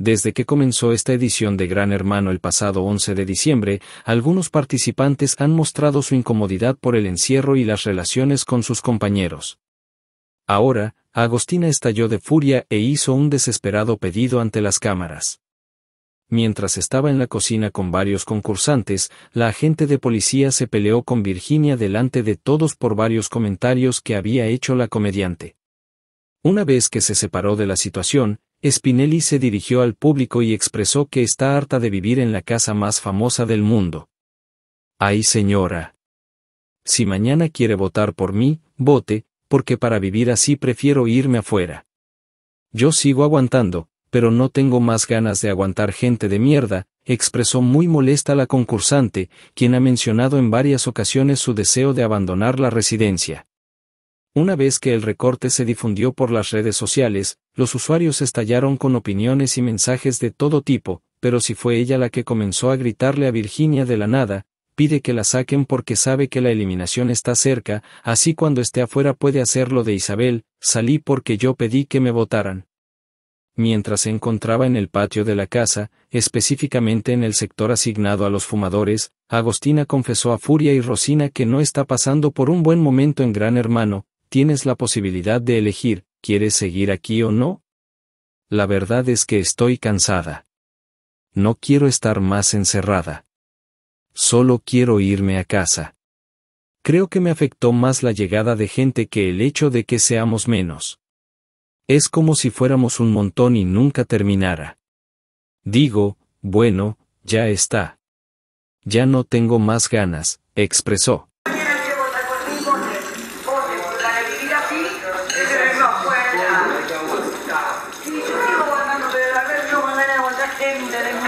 Desde que comenzó esta edición de Gran Hermano el pasado 11 de diciembre, algunos participantes han mostrado su incomodidad por el encierro y las relaciones con sus compañeros. Ahora, Agostina estalló de furia e hizo un desesperado pedido ante las cámaras. Mientras estaba en la cocina con varios concursantes, la agente de policía se peleó con Virginia delante de todos por varios comentarios que había hecho la comediante. Una vez que se separó de la situación, Spinelli se dirigió al público y expresó que está harta de vivir en la casa más famosa del mundo. Ay señora. Si mañana quiere votar por mí, vote, porque para vivir así prefiero irme afuera. Yo sigo aguantando, pero no tengo más ganas de aguantar gente de mierda, expresó muy molesta la concursante, quien ha mencionado en varias ocasiones su deseo de abandonar la residencia. Una vez que el recorte se difundió por las redes sociales, los usuarios estallaron con opiniones y mensajes de todo tipo, pero si fue ella la que comenzó a gritarle a Virginia de la nada, pide que la saquen porque sabe que la eliminación está cerca, así cuando esté afuera puede hacerlo de Isabel, salí porque yo pedí que me votaran. Mientras se encontraba en el patio de la casa, específicamente en el sector asignado a los fumadores, Agostina confesó a Furia y Rosina que no está pasando por un buen momento en Gran Hermano, tienes la posibilidad de elegir, ¿quieres seguir aquí o no? La verdad es que estoy cansada. No quiero estar más encerrada. Solo quiero irme a casa. Creo que me afectó más la llegada de gente que el hecho de que seamos menos. Es como si fuéramos un montón y nunca terminara. Digo, bueno, ya está. Ya no tengo más ganas, expresó. Quindi ci vuole una della regione, una gente,